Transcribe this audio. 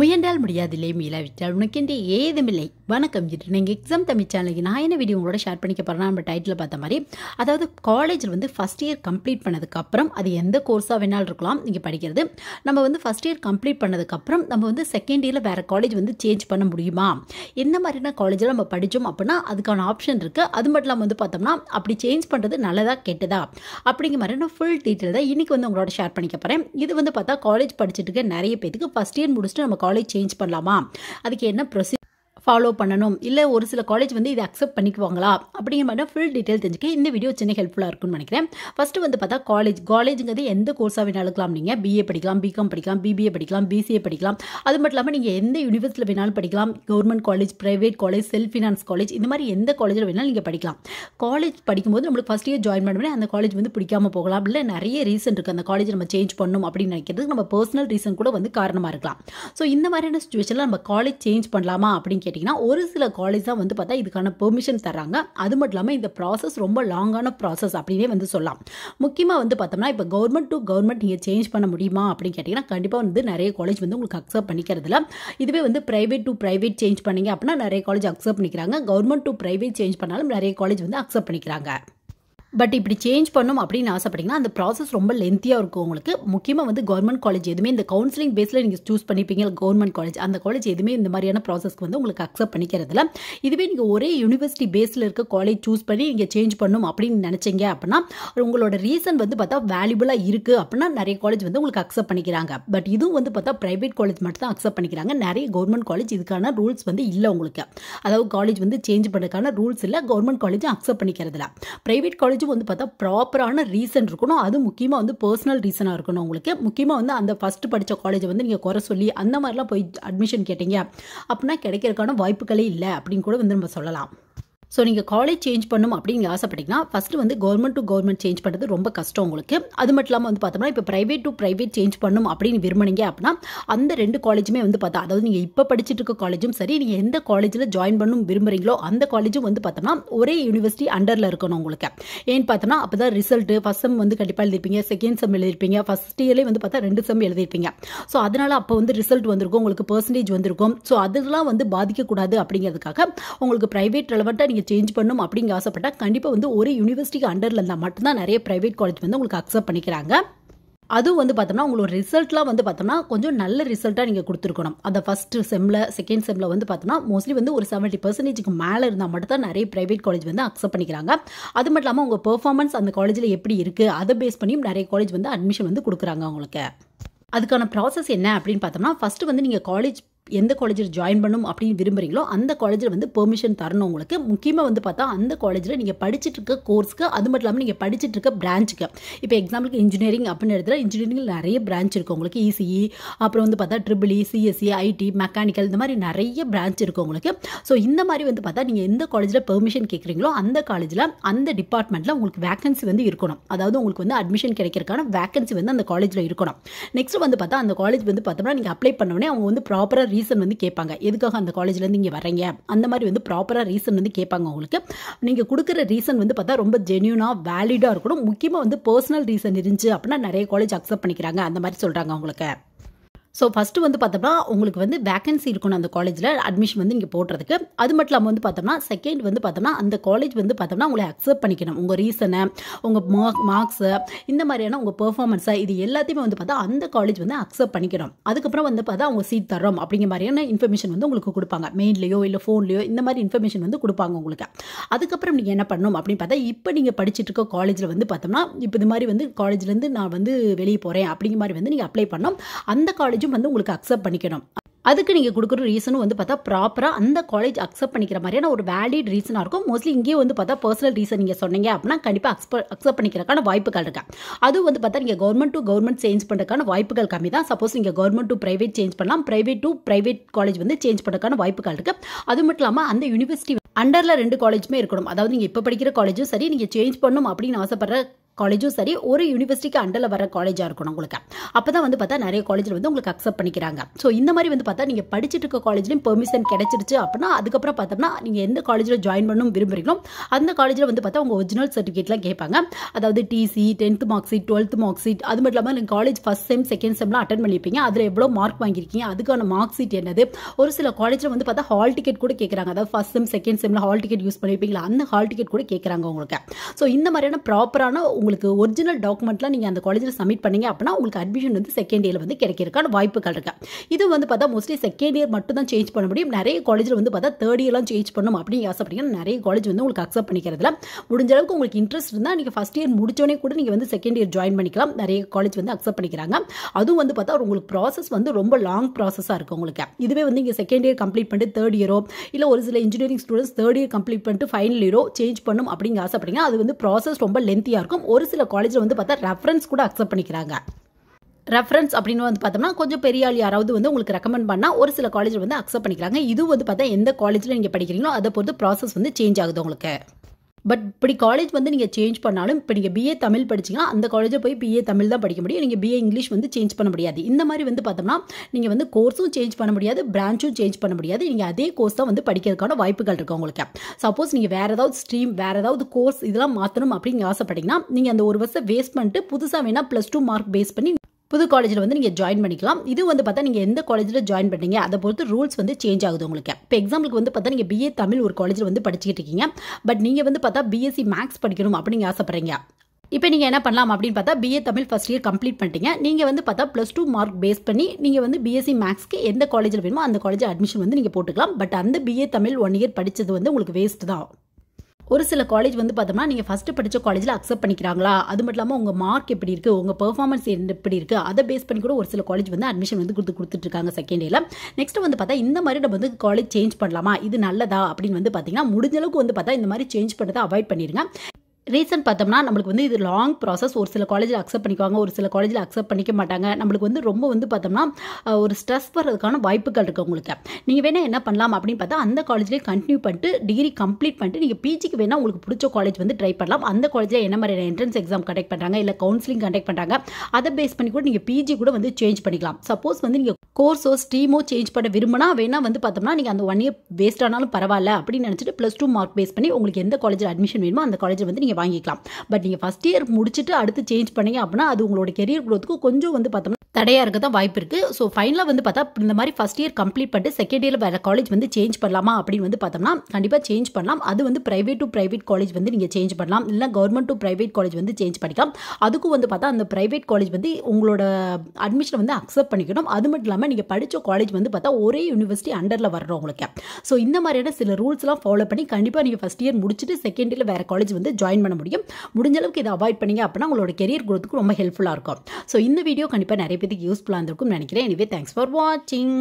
முயன்றால் முடியாதில்லை மீளாவிட்டால் உனக்கென்று ஏதுமில்லை வணக்கம் இது நீங்கள் எக்ஸாம் தமிழ் சேனலுக்கு நான் என்ன வீடியோ உங்களோட ஷேர் பண்ணிக்க போகிறேன் நம்ம டைட்டில் பார்த்த மாதிரி அதாவது காலேஜில் வந்து ஃபஸ்ட் இயர் கம்ப்ளீட் பண்ணதுக்கப்புறம் அது எந்த கோர்ஸாக வேணாலும் இருக்கலாம் நீங்கள் படிக்கிறது நம்ம வந்து ஃபஸ்ட் இயர் கம்ப்ளீட் பண்ணதுக்கப்புறம் நம்ம வந்து செகண்ட் இயரில் வேறு காலேஜ் வந்து சேஞ்ச் பண்ண முடியுமா என்ன மாதிரியான காலேஜில் நம்ம படித்தோம் அப்படின்னா அதுக்கான ஆப்ஷன் இருக்குது அது மட்டும் இல்லாமல் வந்து பார்த்தோம்னா அப்படி சேஞ்ச் பண்ணுறது நல்லதாக கெட்டதா அப்படிங்கிற மாதிரி நான் ஃபுல் டீட்டெயில் தான் இன்றைக்கி வந்து உங்களோட ஷேர் பண்ணிக்க போகிறேன் இது வந்து பார்த்தா காலேஜ் படிச்சுட்டு நிறைய பேத்துக்கு ஃபஸ்ட் இயர் முடிச்சுட்டு நம்ம காலேஜ் சேஞ்ச் பண்ணலாமா அதுக்கு என்ன ப்ரொசீஜர் ஃபாலோ பண்ணணும் இல்லை ஒரு சில காலேஜ் வந்து இதை அக்செப்ட் பண்ணிக்குவாங்களா அப்படிங்கிற மாதிரி ஃபுல் டீட்டெயில் தெரிஞ்சுக்க இந்த வீடியோ சின்ன ஹெல்ப்ஃபுல்லாக இருக்கும்னு நினைக்கிறேன் ஃபஸ்ட்டு வந்து பார்த்தா காலேஜ் காலேஜுங்கிறது எந்த கோர்ஸாக வேணாலும் இருக்கலாம் நீங்கள் பிஏ படிக்கலாம் பிகாம் படிக்கலாம் பிபிஏ படிக்கலாம் பிசிஏ படிக்கலாம் அது மட்டும் இல்லாமல் நீங்கள் எந்த யூனிவர்சிட்டியில் வேணாலும் படிக்கலாம் government college private college self finance college இந்த மாதிரி எந்த காலேஜில் வேணாலும் நீங்கள் படிக்கலாம் காலேஜ் படிக்கும்போது நம்மளுக்கு ஃபஸ்ட் இயர் ஜாயின் பண்ண அந்த காலேஜ் வந்து பிடிக்காமல் போகலாம் இல்லை நிறைய ரீசன் இருக்குது அந்த காலேஜ் நம்ம சேஞ்ச் பண்ணணும் அப்படின்னு நினைக்கிறதுக்கு நம்ம பர்சனல் ரீசன் கூட வந்து காரணமாக இருக்கலாம் ஸோ இந்த மாதிரியான சுச்சுவேஷனில் நம்ம காலேஜ் சேஞ்ச் பண்ணலாமா அப்படின்னு கேட்டிங்கன்னா ஒரு சில காலேஜ் தான் வந்து பார்த்தா இதுக்கான பெர்மிஷன் தராங்க அது மட்டும் இல்லாமல் இந்த ப்ராசஸ் ரொம்ப லாங்கான ப்ராசஸ் அப்படின்னே வந்து சொல்லலாம் முக்கியமாக வந்து பார்த்தோம்னா இப்போ கவர்மெண்ட் டு கவர்மெண்ட் நீங்கள் சேஞ்ச் பண்ண முடியுமா அப்படின்னு கேட்டிங்கன்னா கண்டிப்பாக வந்து நிறைய காலேஜ் வந்து உங்களுக்கு அக்செப்ட் பண்ணிக்கிறதுல இதுவே வந்து ப்ரைவேட் டு ப்ரைவேட் சேஞ்ச் பண்ணிங்க அப்படின்னா நிறைய காலேஜ் அக்செப்ட் பண்ணிக்கிறாங்க கவர்மெண்ட் டு ப்ரைவேட் சேஞ்ச் பண்ணாலும் நிறைய காலேஜ் வந்து அக்செப்ட் பண்ணிக்கிறாங்க பட் இப்படி சேஞ்ச் பண்ணும் அப்படின்னு ஆசைப்பட்டீங்கன்னா அந்த ப்ராசஸ் ரொம்ப லென்த்தியாக இருக்கும் உங்களுக்கு முக்கியமாக வந்து கவர்மெண்ட் காலேஜ் எதுவுமே இந்த கவுன்சிலிங் பேஸில் நீங்கள் சூஸ் பண்ணிப்பீங்க கவர்மெண்ட் காலேஜ் அந்த காலேஜ் எதுவுமே இந்த மாதிரியான ப்ராசஸ்க்கு வந்து உங்களுக்கு அக்செப்ட் பண்ணிக்கிறதுல இதுவே நீங்கள் ஒரே யூனிவர்சிட்டி பேஸில் இருக்க காலேஜ் சூஸ் பண்ணி நீங்கள் சேஞ்ச் பண்ணும் அப்படின்னு நினச்சிங்க அப்படின்னா உங்களோட ரீசன் வந்து பார்த்தா வேல்யூபுலாக இருக்குது அப்படின்னா நிறைய காலேஜ் வந்து உங்களுக்கு அக்செப்ட் பண்ணிக்கிறாங்க பட் இதுவும் வந்து பார்த்தா ப்ரைவேட் காலேஜ் மட்டும் தான் அக்செப்ட் பண்ணிக்கிறாங்க நிறைய கவர்மெண்ட் காலேஜ் இதுக்கான ரூல்ஸ் வந்து இல்லை உங்களுக்கு அதாவது காலேஜ் வந்து சேஞ்ச் பண்ணுறதுக்கான ரூல்ஸ் இல்லை கவர்மெண்ட் காலேஜும் அக்செப்ட் பண்ணிக்கிறதுல ப்ரைவேட் காலேஜ் அதுக்கு வந்து பார்த்தா ப்ராப்பரான ரீசன் இருக்கணும் அது முக்கியமாக வந்து பர்சனல் ரீசனாக இருக்கணும் உங்களுக்கு முக்கியமாக வந்து அந்த ஃபஸ்ட்டு படித்த காலேஜை வந்து நீங்கள் குறை சொல்லி அந்த மாதிரிலாம் போய் அட்மிஷன் கேட்டீங்க அப்படின்னா கிடைக்கிறதுக்கான வாய்ப்புகளே இல்லை அப்படின்னு கூட வந்து நம்ம சொல்லலாம் ஸோ நீங்கள் காலேஜ் சேஞ்ச் பண்ணும் அப்படின்னு ஆசைப்பட்டீங்கன்னா ஃபஸ்ட்டு வந்து கவர்மெண்ட் டு கவர்மெண்ட் சேஞ்ச் பண்ணுறது ரொம்ப கஷ்டம் உங்களுக்கு அது மட்டும் இல்லாமல் வந்து பார்த்தோம்னா இப்போ ப்ரைவேட் டு ப்ரைவேட் சேஞ்ச் பண்ணும் அப்படின்னு விரும்பினீங்க அப்படின்னா அந்த ரெண்டு காலேஜுமே வந்து பார்த்தா அதாவது நீங்கள் இப்போ படிச்சுட்டு இருக்க காலேஜும் சரி நீங்கள் எந்த காலேஜில் ஜாயின் பண்ணும் விரும்புகிறீங்களோ அந்த காலேஜும் வந்து பார்த்தோம்னா ஒரே யூனிவர்சிட்டி அண்டரில் இருக்கணும் உங்களுக்கு ஏன்னு பார்த்தோம்னா அப்போ தான் ரிசல்ட்டு ஃபஸ்ட் செம் வந்து கண்டிப்பாக எழுதிருப்பீங்க செகண்ட் செம் எழுதிருப்பீங்க ஃபஸ்ட் இயர்லேயே வந்து பார்த்தா ரெண்டு செம் எழுதிருப்பீங்க ஸோ அதனால் அப்போ வந்து ரிசல்ட் வந்திருக்கும் உங்களுக்கு பர்சன்டேஜ் வந்திருக்கும் ஸோ அதெல்லாம் வந்து பாதிக்கக்கூடாது அப்படிங்கிறதுக்காக உங்களுக்கு ப்ரைவேட் ரெலவெண்ட்டாக நீங்கள் சேஞ்ச் பண்ணணும் அப்படிங்க ஆசைப்பட்டால் கண்டிப்பாக வந்து ஒரே யூனிவர்சிட்டிக்கு அண்டரில் இருந்தால் மட்டும்தான் நிறைய ப்ரைவேட் காலேஜ் வந்து உங்களுக்கு அக்செப்ட் பண்ணிக்கிறாங்க அதுவும் வந்து பார்த்தோம்னா உங்களோட ரிசல்ட்லாம் வந்து பார்த்தோம்னா கொஞ்சம் நல்ல ரிசல்ட்டாக நீங்கள் கொடுத்துருக்கணும் அந்த ஃபர்ஸ்ட் செம்மில் செகண்ட் செம்மில் வந்து பார்த்தோம்னா மோஸ்ட்லி வந்து ஒரு செவன்ட்டி பர்சன்டேஜுக்கு மேலே இருந்தால் மட்டும் தான் நிறைய ப்ரைவேட் காலேஜ் வந்து அக்செப்ட் பண்ணிக்கிறாங்க அது மட்டும் இல்லாமல் உங்கள் பெர்ஃபார்மன்ஸ் அந்த காலேஜில் எப்படி இருக்குது அதை பேஸ் பண்ணியும் நிறைய காலேஜ் வந்து அட்மிஷன் வந்து கொடுக்குறாங்க உங்களுக்கு அதுக்கான ப்ராசஸ் என்ன அப்படின்னு பார்த்தோம்னா ஃபஸ்ட்டு வந்து நீங்கள் காலேஜ் எந்த காலேஜில் ஜாயின் பண்ணணும் அப்படின்னு விரும்புகிறீங்களோ அந்த காலேஜில் வந்து பெர்மிஷன் தரணும் உங்களுக்கு முக்கியமாக வந்து பார்த்தா அந்த காலேஜில் நீங்கள் படிச்சுட்டு இருக்க கோர்ஸ்க்கு அது மட்டும் இல்லாமல் நீங்கள் படிச்சுட்டு இருக்க பிரான்ச்சுக்கு இப்போ எக்ஸாம்பிளுக்கு இன்ஜினியரிங் அப்படின்னு இடத்துல இன்ஜினியரிங்கில் நிறைய பிரான்ச் இருக்குது உங்களுக்கு இசிஇ e e, அப்புறம் வந்து பார்த்தா ட்ரிபிள்இ சிஎஸ்சி ஐடி மெக்கானிக்கல் இந்த மாதிரி நிறைய பிரான்ச் இருக்கும் உங்களுக்கு ஸோ இந்த மாதிரி வந்து பார்த்தா நீங்கள் எந்த காலேஜில் பெர்மிஷன் கேட்குறீங்களோ அந்த காலேஜில் அந்த டிபார்ட்மெண்ட்டில் உங்களுக்கு வேக்கன்சி வந்து இருக்கணும் அதாவது உங்களுக்கு வந்து அட்மிஷன் கிடைக்கிறதுக்கான வேக்கன்சி வந்து அந்த காலேஜில் இருக்கணும் நெக்ஸ்ட் வந்து பார்த்தா அந்த காலேஜ் வந்து பார்த்தோம்னா நீங்கள் அப்ளை பண்ணோடனே அவங்க வந்து ப்ராப்பராக ரீசன் வந்து கேட்பாங்க எதுக்காக அந்த காலேஜ்லேருந்து இங்கே வரீங்க அந்த மாதிரி வந்து ப்ராப்பராக ரீசன் வந்து கேட்பாங்க உங்களுக்கு நீங்கள் கொடுக்குற ரீசன் வந்து பார்த்தா ரொம்ப ஜென்யூனாக வேலிடாக இருக்கணும் முக்கியமாக வந்து பர்சனல் ரீசன் இருந்துச்சு அப்படின்னா நிறைய காலேஜ் அக்செப்ட் பண்ணிக்கிறாங்க அந்த மாதிரி சொல்கிறாங்க உங்களுக்கு ஸோ ஃபஸ்ட்டு வந்து பார்த்தோம்னா உங்களுக்கு வந்து வேக்கன்சி இருக்கணும் அந்த காலேஜில் அட்மிஷன் வந்து நீங்கள் போடுறதுக்கு அது மட்டும் இல்லாமல் வந்து பார்த்தோம்னா செகண்ட் வந்து பார்த்தோம்னா அந்த காலேஜ் வந்து பார்த்தோம்னா உங்களை அக்செப்ட் பண்ணிக்கணும் உங்கள் ரீசனை உங்கள் மார்க் மார்க்ஸு இந்த மாதிரியான உங்கள் பெர்ஃபார்மன்ஸை இது எல்லாத்தையுமே வந்து பார்த்தா அந்த காலேஜ் வந்து அக்செப்ட் பண்ணிக்கணும் அதுக்கப்புறம் வந்து பார்த்தா அவங்க சீட் தரோம் அப்படிங்கிற மாதிரியான இன்ஃபர்மேஷன் வந்து உங்களுக்கு கொடுப்பாங்க மெயின்லேயோ இல்லை ஃபோன்லேயோ இந்த மாதிரி இன்ஃபர்மேஷன் வந்து கொடுப்பாங்க உங்களுக்கு அதுக்கப்புறம் நீங்கள் என்ன பண்ணணும் அப்படின்னு பார்த்தா இப்போ நீங்கள் படிச்சுட்டு இருக்க காலேஜில் வந்து பார்த்தோம்னா இப்போ இது மாதிரி வந்து காலேஜ்லேருந்து நான் வந்து வெளியே போகிறேன் அப்படிங்கிற மாதிரி வந்து நீங்கள் அப்ளை பண்ணோம் அந்த காலேஜ் காலேஜும் வந்து உங்களுக்கு அக்செப்ட் பண்ணிக்கணும் அதுக்கு நீங்கள் கொடுக்குற ரீசனும் வந்து பார்த்தா ப்ராப்பராக அந்த காலேஜ் அக்செப்ட் பண்ணிக்கிற மாதிரியான ஒரு வேலிட் ரீசனாக இருக்கும் மோஸ்ட்லி இங்கேயே வந்து பார்த்தா பர்சனல் ரீசன் நீங்கள் சொன்னீங்க அப்படின்னா கண்டிப்பாக அக்செப்ட் அக்செப்ட் பண்ணிக்கிறக்கான வாய்ப்புகள் இருக்கா அதுவும் வந்து பார்த்தா நீங்கள் கவர்மெண்ட் டு கவர்மெண்ட் சேஞ்ச் பண்ணுறதுக்கான வாய்ப்புகள் கம்மி தான் சப்போஸ் நீங்கள் கவர்மெண்ட் டு பிரைவேட் சேஞ்ச் பண்ணலாம் பிரைவேட் டு பிரைவேட் காலேஜ் வந்து சேஞ்ச் பண்ணுறதுக்கான வாய்ப்புகள் இருக்குது அது மட்டும் இல்லாமல் அந்த யூனிவர்சிட்டி அண்டரில் ரெண்டு காலேஜுமே இருக்கணும் அதாவது நீங்கள் இப்போ படிக்கிற காலேஜும் சரி நீங்கள் சேஞ்ச் பண்ணணும் அப்படின்னு ஆசைப்படுற காலேஜும் சரி ஒரு யூனிவர்சிட்டிக்கு அண்டரில் வர காலேஜாக இருக்கணும் உங்களுக்கு அப்போ தான் வந்து பார்த்தா நிறைய காலேஜில் வந்து உங்களுக்கு அக்செப்ட் பண்ணிக்கிறாங்க ஸோ இந்த மாதிரி வந்து பார்த்தா நீங்கள் படிச்சுட்டு இருக்க காலேஜ்லையும் பெர்மிஷன் கிடைச்சிருச்சு அப்படின்னா அதுக்கப்புறம் பார்த்தோம்னா நீங்கள் எந்த காலேஜில் ஜாயின் பண்ணும் விரும்புகிறீங்களோ அந்த காலேஜில் வந்து பார்த்தா உங்கள் ஒரிஜினல் சர்டிஃபிகேட்லாம் கேட்பாங்க அதாவது TC tenth mark sheet twelfth mark sheet அது மட்டும் இல்லாமல் நீங்கள் காலேஜ் ஃபஸ்ட் செம் செகண்ட் செம்லாம் அட்டன் பண்ணியிருப்பீங்க அதில் எவ்வளோ மார்க் வாங்கியிருக்கீங்க அதுக்கான மார்க் ஷீட் என்னது ஒரு சில காலேஜில் வந்து பார்த்தா ஹால் டிக்கெட் கூட கேட்குறாங்க அதாவது ஃபஸ்ட் செம் செகண்ட் செம்ல ஹால் டிக்கெட் யூஸ் பண்ணியிருப்பீங்களா அந்த ஹால் டிக்கெட் கூட கேட்குறாங்க உங்களுக்கு ஸோ இந்த மாதிரியான ப்ராப்பரான உங்களுக்கு ஒரிஜினல் டாக்குமெண்ட்லாம் நீங்கள் அந்த காலேஜில் சப்மிட் பண்ணீங்க அப்படின்னா உங்களுக்கு அட்மிஷன் வந்து செகண்ட் இயரில் வந்து கிடைக்கிறதுக்கான வாய்ப்புகள் இருக்குது இது வந்து பார்த்தா மோஸ்ட்லி செகண்ட் இயர் மட்டும் தான் சேஞ்ச் பண்ண முடியும் நிறைய காலேஜில் வந்து பார்த்தா தேர்ட் இயர்லாம் சேஞ்ச் பண்ணணும் அப்படின்னு ஆசைப்பட்டீங்கன்னா நிறைய காலேஜ் வந்து உங்களுக்கு அக்செப்ட் பண்ணிக்கிறதுல முடிஞ்ச அளவுக்கு உங்களுக்கு இன்ட்ரெஸ்ட் இருந்தால் நீங்கள் ஃபஸ்ட் இயர் முடிச்சோடனே கூட நீங்கள் வந்து செகண்ட் இயர் ஜாயின் பண்ணிக்கலாம் நிறைய காலேஜ் வந்து அக்செப்ட் பண்ணிக்கிறாங்க அதுவும் வந்து பார்த்தா உங்களுக்கு ப்ராசஸ் வந்து ரொம்ப லாங் ப்ராசஸாக இருக்கும் உங்களுக்கு இதுவே வந்து இங்கே செகண்ட் இயர் கம்ப்ளீட் பண்ணிட்டு தேர்ட் இயரோ இல்லை ஒரு சில engineering students third year complete பண்ணிட்டு ஃபைனல் இயரோ சேஞ்ச் பண்ணும் அப்படிங்க ஆசைப்பட்டீங்கன்னா அது வந்து ப்ராசஸ் ரொம்ப லென்த்தியாக இருக்கும் ஒரு சில காலேஜில் வந்து பார்த்தா ரெஃபரன்ஸ் கூட அக்செப்ட் பண்ணிக்கிறாங்க ரெஃபரன்ஸ் அப்படின்னு வந்து பார்த்தோம்னா கொஞ்சம் பெரிய ஆள் யாராவது வந்து உங்களுக்கு ரெக்கமெண்ட் பண்ணால் ஒரு சில காலேஜில் வந்து அக்செப்ட் பண்ணிக்கிறாங்க இது வந்து பார்த்தா எந்த காலேஜில் நீங்கள் படிக்கிறீங்களோ அதை பொறுத்து ப்ராசஸ் வந்து சேஞ்ச் ஆகுது உங்களுக்கு பட் இப்படி காலேஜ் வந்து நீங்கள் சேஞ்ச் பண்ணாலும் இப்போ நீங்கள் பிஏ தமிழ் படிச்சிங்கன்னா அந்த காலேஜை போய் பிஏ தமிழ் தான் படிக்க முடியும் நீங்கள் பிஏ இங்கிலீஷ் வந்து சேஞ்ச் பண்ண முடியாது இந்த மாதிரி வந்து பார்த்தோம்னா நீங்கள் வந்து கோர்ஸும் சேஞ்ச் பண்ண முடியாது பிரான்ச்சும் சேஞ்ச் பண்ண முடியாது நீங்கள் அதே கோர்ஸ் தான் வந்து படிக்கிறதுக்கான வாய்ப்புகள் இருக்குது உங்களுக்கு சப்போஸ் நீங்கள் வேறு ஏதாவது ஸ்ட்ரீம் வேறு ஏதாவது கோர்ஸ் இதெல்லாம் மாற்றணும் அப்படின்னு ஆசைப்பட்டீங்கன்னா நீங்கள் அந்த ஒரு வருஷம் வேஸ்ட் பண்ணிட்டு புதுசாக வேணால் ப்ளஸ் டூ மார்க் பேஸ் பண்ணி புது காலேஜில் வந்து நீங்கள் ஜாயின் பண்ணிக்கலாம் இது வந்து பார்த்தா நீங்கள் எந்த காலேஜில் ஜாயின் பண்ணீங்க அதை பொறுத்து ரூல்ஸ் வந்து சேஞ்ச் ஆகுது உங்களுக்கு இப்போ எக்ஸாம்பிளுக்கு வந்து பார்த்தா நீங்கள் பிஏ தமிழ் ஒரு காலேஜில் வந்து படிச்சுக்கிட்டு இருக்கீங்க பட் நீங்கள் வந்து பார்த்தா பிஎஸ்சி மேக்ஸ் படிக்கணும் அப்படின்னு ஆசைப்பட்றீங்க இப்போ நீங்கள் என்ன பண்ணலாம் அப்படின்னு பார்த்தா BA Tamil first year complete பண்ணிட்டீங்க நீங்கள் வந்து பார்த்தா ப்ளஸ் டூ மார்க் பேஸ் பண்ணி நீங்கள் வந்து பிஎஸ்சி மேக்ஸ்க்கு எந்த காலேஜில் வேணுமோ அந்த காலேஜ் அட்மிஷன் வந்து நீங்கள் போட்டுக்கலாம் பட் அந்த பிஏ தமிழ் ஒன் இயர் படித்தது வந்து உங்களுக்கு வேஸ்ட் தான் ஒரு சில காலேஜ் வந்து பார்த்தோம்னா நீங்கள் ஃபஸ்ட்டு படித்த காலேஜில் அக்செப்ட் பண்ணிக்கிறாங்களா அது மட்டும் இல்லாமல் உங்கள் மார்க் எப்படி இருக்குது உங்கள் பெர்ஃபார்மன்ஸ் எப்படி இருக்குது அதை பேஸ் பண்ணி கூட ஒரு சில காலேஜ் வந்து அட்மிஷன் வந்து கொடுத்து கொடுத்துட்ருக்காங்க செகண்ட் இயரில் நெக்ஸ்ட் வந்து பார்த்தா இந்த மாதிரி நம்ம வந்து காலேஜ் சேஞ்ச் பண்ணலாமா இது நல்லதா அப்படின்னு வந்து பார்த்தீங்கன்னா முடிஞ்சளவுக்கு வந்து பார்த்தா இந்த மாதிரி சேஞ்ச் பண்ணுறதை அவாய்ட் பண்ணிடுங்க ரீசன் பார்த்தோம்னா நம்மளுக்கு வந்து இது லாங் ப்ராசஸ் ஒரு சில காலேஜில் அக்செப்ட் பண்ணிக்குவாங்க ஒரு சில காலேஜில் அக்செப்ட் பண்ணிக்க மாட்டாங்க நம்மளுக்கு வந்து ரொம்ப வந்து பார்த்தோம்னா ஒரு ஸ்ட்ரெஸ் வர்றதுக்கான வாய்ப்புகள் இருக்குது உங்களுக்கு நீங்கள் வேணால் என்ன பண்ணலாம் அப்படின்னு பார்த்தா அந்த காலேஜ்லேயே கண்டினியூ பண்ணிட்டு டிகிரி கம்ப்ளீட் பண்ணிட்டு நீங்கள் பிஜிக்கு வேணால் உங்களுக்கு பிடிச்ச காலேஜ் வந்து ட்ரை பண்ணலாம் அந்த காலேஜில் என்ன மாதிரி என்ட்ரன்ஸ் எக்ஸாம் கண்டக்ட் பண்ணுறாங்க இல்லை கவுன்சிலிங் கண்டக்ட் பண்ணுறாங்க அதை பேஸ் பண்ணி கூட நீங்கள் பிஜி கூட வந்து சேஞ்ச் பண்ணிக்கலாம் சப்போஸ் வந்து நீங்கள் கோர்ஸோ ஸ்ட்ரீமோ சேஞ்ச் பண்ண விரும்பினா வேணால் வந்து பார்த்தோம்னா நீங்கள் அந்த ஒன் இயர் வேஸ்ட் ஆனாலும் பரவாயில்ல அப்படின்னு நினச்சிட்டு ப்ளஸ் டூ மார்க் பேஸ் பண்ணி உங்களுக்கு எந்த காலேஜில் அட்மிஷன் வேணுமோ அந்த காலேஜில் வந்து நீங்கள் வாங்கிக்கலாம் பட் நீங்கள் ஃபஸ்ட் இயர் முடிச்சுட்டு அடுத்து சேஞ்ச் பண்ணீங்க அப்படின்னா அது உங்களோட கெரியர் க்ரோத்துக்கு கொஞ்சம் வந்து பார்த்தோம்னா தடையாக இருக்க தான் வாய்ப்பு இருக்குது ஸோ ஃபைனலாக வந்து பார்த்தா இந்த மாதிரி ஃபஸ்ட் இயர் கம்ப்ளீட் பண்ணிட்டு செகண்ட் இயர் வேறு காலேஜ் வந்து சேஞ்ச் பண்ணலாமா அப்படின்னு வந்து பார்த்தோம்னா கண்டிப்பாக சேஞ்ச் பண்ணலாம் அது வந்து ப்ரைவேட் டு ப்ரைவேட் காலேஜ் வந்து நீங்கள் சேஞ்ச் பண்ணலாம் இல்லை கவர்மெண்ட் டு ப்ரைவேட் காலேஜ் வந்து சேஞ்ச் பண்ணிக்கலாம் அதுக்கும் வந்து பார்த்தா அந்த ப்ரைவேட் காலேஜ் வந்து உங்களோட அட்மிஷனை வந்து அக்செப்ட் பண்ணிக்கணும் அது மட்டும் இல்லாமல் நீங்கள் படித்த காலேஜ் வந்து பார்த்தா ஒரே யூனிவர்சிட்டி அண்டரில் வர்றவங்களுக்கு உங்களுக்கு ஸோ இந்த மாதிரியான சில ரூல்ஸ்லாம் ஃபாலோ பண்ணி கண்டிப்பாக நீங்கள் ஃபஸ்ட் இயர் முடிச்சுட்டு செகண்ட் இயரில் வேறு காலேஜ் வந்து ஜாயின் பண்ண முடியும் முடிஞ்ச அளவுக்கு இதை அவாய்ட் பண்ணிங்க அப்படின்னா உங்களோட கெரியர் குரோத்துக்கு ரொம்ப ஹெல்ப்ஃபுல்லாக இருக்கும் ஸோ இந்த வீடியோ கண்டிப்பாக நிறைய பேர்த்துக்கு இது யூஸ்ஃபுல்லாக இருந்திருக்கும்னு நினைக்கிறேன் எனவே தேங்க்ஸ் ஃபார் வாட்சிங்